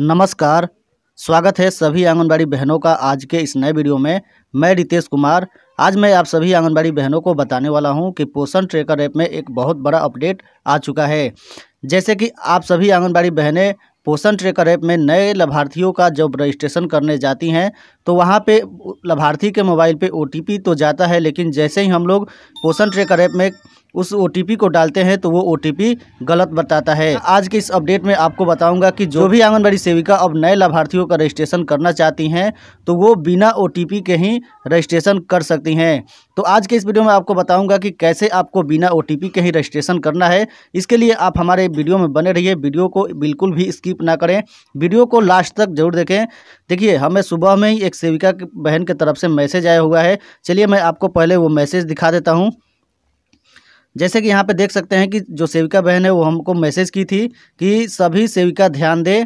नमस्कार स्वागत है सभी आंगनबाड़ी बहनों का आज के इस नए वीडियो में मैं रितेश कुमार आज मैं आप सभी आंगनबाड़ी बहनों को बताने वाला हूं कि पोषण ट्रेकर ऐप में एक बहुत बड़ा अपडेट आ चुका है जैसे कि आप सभी आंगनबाड़ी बहनें पोषण ट्रेकर ऐप में नए लाभार्थियों का जब रजिस्ट्रेशन करने जाती हैं तो वहाँ पर लाभार्थी के मोबाइल पर ओ तो जाता है लेकिन जैसे ही हम लोग पोषण ट्रेकर ऐप में उस ओ को डालते हैं तो वो ओ गलत बताता है आज के इस अपडेट में आपको बताऊंगा कि जो भी आंगनबाड़ी सेविका अब नए लाभार्थियों का रजिस्ट्रेशन करना चाहती हैं तो वो बिना ओ के ही रजिस्ट्रेशन कर सकती हैं तो आज के इस वीडियो में आपको बताऊंगा कि कैसे आपको बिना ओ के ही रजिस्ट्रेशन करना है इसके लिए आप हमारे वीडियो में बने रहिए वीडियो को बिल्कुल भी स्किप ना करें वीडियो को लास्ट तक जरूर देखें देखिए हमें सुबह में ही एक सेविका बहन की तरफ से मैसेज आया हुआ है चलिए मैं आपको पहले वो मैसेज दिखा देता हूँ जैसे कि यहाँ पे देख सकते हैं कि जो सेविका बहन है वो हमको मैसेज की थी कि सभी सेविका ध्यान दें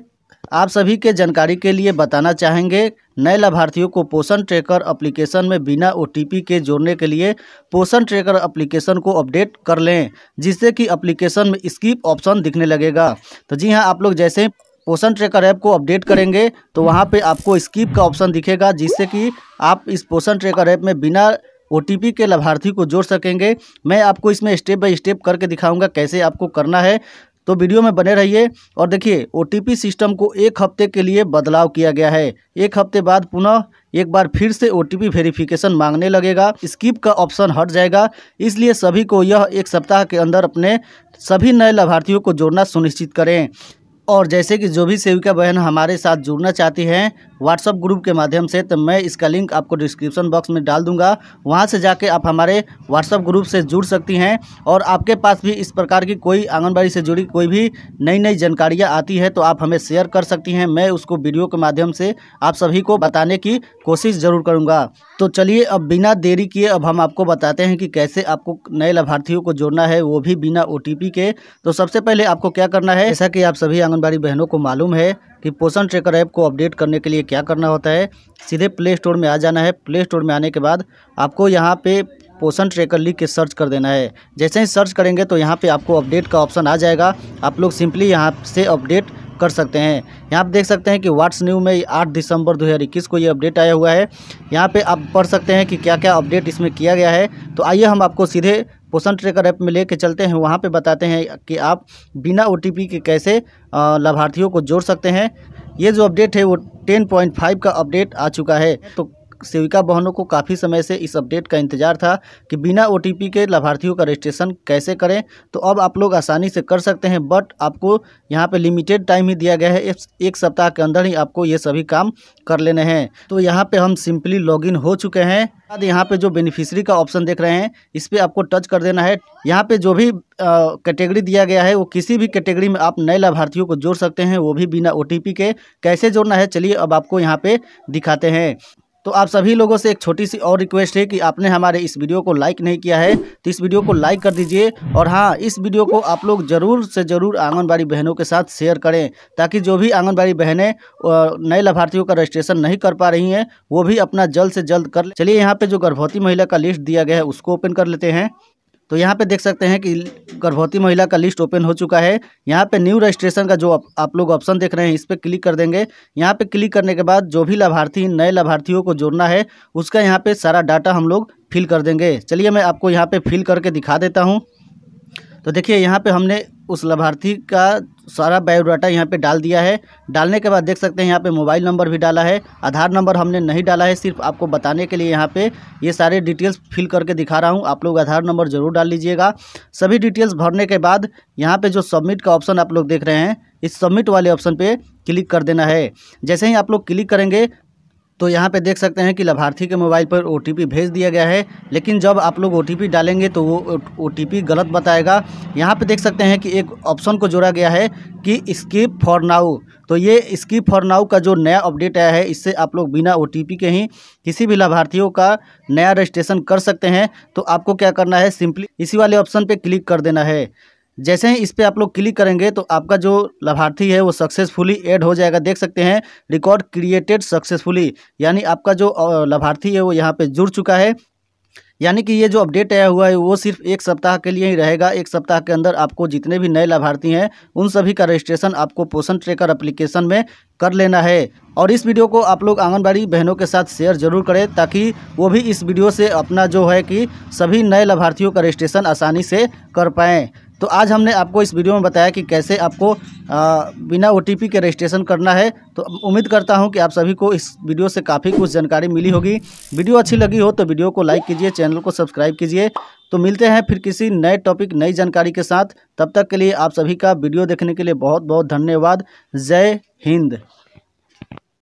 आप सभी के जानकारी के लिए बताना चाहेंगे नए लाभार्थियों को पोषण ट्रैकर एप्लीकेशन में बिना ओ के जोड़ने के लिए पोषण ट्रैकर एप्लीकेशन को अपडेट कर लें जिससे कि एप्लीकेशन में स्कीप ऑप्शन दिखने लगेगा तो जी हाँ आप लोग जैसे पोषण ट्रैकर ऐप को अपडेट करेंगे तो वहाँ पे आपको स्कीप का ऑप्शन दिखेगा जिससे कि आप इस पोषण ट्रैकर ऐप में बिना ओटीपी के लाभार्थी को जोड़ सकेंगे मैं आपको इसमें स्टेप बाय स्टेप करके दिखाऊंगा कैसे आपको करना है तो वीडियो में बने रहिए और देखिए ओटीपी सिस्टम को एक हफ्ते के लिए बदलाव किया गया है एक हफ्ते बाद पुनः एक बार फिर से ओ टी वेरिफिकेशन मांगने लगेगा स्किप का ऑप्शन हट जाएगा इसलिए सभी को यह एक सप्ताह के अंदर अपने सभी नए लाभार्थियों को जोड़ना सुनिश्चित करें और जैसे कि जो भी सेविका बहन हमारे साथ जुड़ना चाहती हैं व्हाट्सअप ग्रुप के माध्यम से तो मैं इसका लिंक आपको डिस्क्रिप्शन बॉक्स में डाल दूंगा वहां से जाके आप हमारे व्हाट्सअप ग्रुप से जुड़ सकती हैं और आपके पास भी इस प्रकार की कोई आंगनबाड़ी से जुड़ी कोई भी नई नई जानकारियाँ आती है तो आप हमें शेयर कर सकती हैं मैं उसको वीडियो के माध्यम से आप सभी को बताने की कोशिश ज़रूर करूँगा तो चलिए अब बिना देरी किए अब हम आपको बताते हैं कि कैसे आपको नए लाभार्थियों को जोड़ना है वो भी बिना ओ के तो सबसे पहले आपको क्या करना है जैसा कि आप सभी आंगनबाड़ी बहनों को मालूम है कि पोषण ट्रेकर ऐप को अपडेट करने के लिए क्या करना होता है सीधे प्ले स्टोर में आ जाना है प्ले स्टोर में आने के बाद आपको यहाँ पे पोषण ट्रेकर लिख के सर्च कर देना है जैसे ही सर्च करेंगे तो यहाँ पे आपको अपडेट का ऑप्शन आ जाएगा आप लोग सिंपली यहाँ से अपडेट कर सकते हैं यहाँ पर देख सकते हैं कि व्हाट्स न्यू में आठ दिसंबर दो को ये अपडेट आया हुआ है यहाँ पर आप पढ़ सकते हैं कि क्या क्या अपडेट इसमें किया गया है तो आइए हम आपको सीधे पोषण ट्रेकर ऐप में लेके चलते हैं वहाँ पे बताते हैं कि आप बिना ओ के कैसे लाभार्थियों को जोड़ सकते हैं ये जो अपडेट है वो 10.5 का अपडेट आ चुका है तो सेविका बहनों को काफ़ी समय से इस अपडेट का इंतजार था कि बिना ओ के लाभार्थियों का रजिस्ट्रेशन कैसे करें तो अब आप लोग आसानी से कर सकते हैं बट आपको यहाँ पर लिमिटेड टाइम ही दिया गया है एक सप्ताह के अंदर ही आपको ये सभी काम कर लेने हैं तो यहाँ पर हम सिंपली लॉगिन हो चुके हैं बाद यहाँ पे जो बेनिफिशियरी का ऑप्शन देख रहे हैं इस पर आपको टच कर देना है यहाँ पे जो भी कैटेगरी दिया गया है वो किसी भी कैटेगरी में आप नए लाभार्थियों को जोड़ सकते हैं वो भी बिना ओ के कैसे जोड़ना है चलिए अब आपको यहाँ पे दिखाते हैं तो आप सभी लोगों से एक छोटी सी और रिक्वेस्ट है कि आपने हमारे इस वीडियो को लाइक नहीं किया है तो इस वीडियो को लाइक कर दीजिए और हाँ इस वीडियो को आप लोग ज़रूर से ज़रूर आंगनबाड़ी बहनों के साथ शेयर करें ताकि जो भी आंगनबाड़ी बहनें नए लाभार्थियों का रजिस्ट्रेशन नहीं कर पा रही हैं वो भी अपना जल्द से जल्द कर चलिए यहाँ पर जो गर्भवती महिला का लिस्ट दिया गया है उसको ओपन कर लेते हैं तो यहाँ पे देख सकते हैं कि गर्भवती महिला का लिस्ट ओपन हो चुका है यहाँ पे न्यू रजिस्ट्रेशन का जो आप, आप लोग ऑप्शन देख रहे हैं इस पर क्लिक कर देंगे यहाँ पे क्लिक करने के बाद जो भी लाभार्थी नए लाभार्थियों को जोड़ना है उसका यहाँ पे सारा डाटा हम लोग फिल कर देंगे चलिए मैं आपको यहाँ पे फिल करके दिखा देता हूँ तो देखिए यहाँ पे हमने उस लाभार्थी का सारा बायोडाटा यहाँ पे डाल दिया है डालने के बाद देख सकते हैं यहाँ पे मोबाइल नंबर भी डाला है आधार नंबर हमने नहीं डाला है सिर्फ आपको बताने के लिए यहाँ पे ये सारे डिटेल्स फिल करके दिखा रहा हूँ आप लोग आधार नंबर ज़रूर डाल लीजिएगा सभी डिटेल्स भरने के बाद यहाँ पर जो सबमिट का ऑप्शन आप लोग देख रहे हैं इस सबमिट वाले ऑप्शन पर क्लिक कर देना है जैसे ही आप लोग क्लिक करेंगे तो यहाँ पे देख सकते हैं कि लाभार्थी के मोबाइल पर ओ भेज दिया गया है लेकिन जब आप लोग ओ डालेंगे तो वो ओ गलत बताएगा यहाँ पे देख सकते हैं कि एक ऑप्शन को जोड़ा गया है कि स्किप फॉर नाउ तो ये स्किप फॉर नाउ का जो नया अपडेट आया है इससे आप लोग बिना ओ के ही किसी भी लाभार्थियों का नया रजिस्ट्रेशन कर सकते हैं तो आपको क्या करना है सिंपली इसी वाले ऑप्शन पर क्लिक कर देना है जैसे ही इस पर आप लोग क्लिक करेंगे तो आपका जो लाभार्थी है वो सक्सेसफुली ऐड हो जाएगा देख सकते हैं रिकॉर्ड क्रिएटेड सक्सेसफुली यानी आपका जो लाभार्थी है वो यहाँ पे जुड़ चुका है यानी कि ये जो अपडेट आया हुआ है वो सिर्फ एक सप्ताह के लिए ही रहेगा एक सप्ताह के अंदर आपको जितने भी नए लाभार्थी हैं उन सभी का रजिस्ट्रेशन आपको पोषण ट्रेकर अप्लीकेशन में कर लेना है और इस वीडियो को आप लोग आंगनबाड़ी बहनों के साथ शेयर जरूर करें ताकि वो भी इस वीडियो से अपना जो है कि सभी नए लाभार्थियों का रजिस्ट्रेशन आसानी से कर पाएँ तो आज हमने आपको इस वीडियो में बताया कि कैसे आपको आ, बिना ओ के रजिस्ट्रेशन करना है तो उम्मीद करता हूं कि आप सभी को इस वीडियो से काफ़ी कुछ जानकारी मिली होगी वीडियो अच्छी लगी हो तो वीडियो को लाइक कीजिए चैनल को सब्सक्राइब कीजिए तो मिलते हैं फिर किसी नए टॉपिक नई जानकारी के साथ तब तक के लिए आप सभी का वीडियो देखने के लिए बहुत बहुत धन्यवाद जय हिंद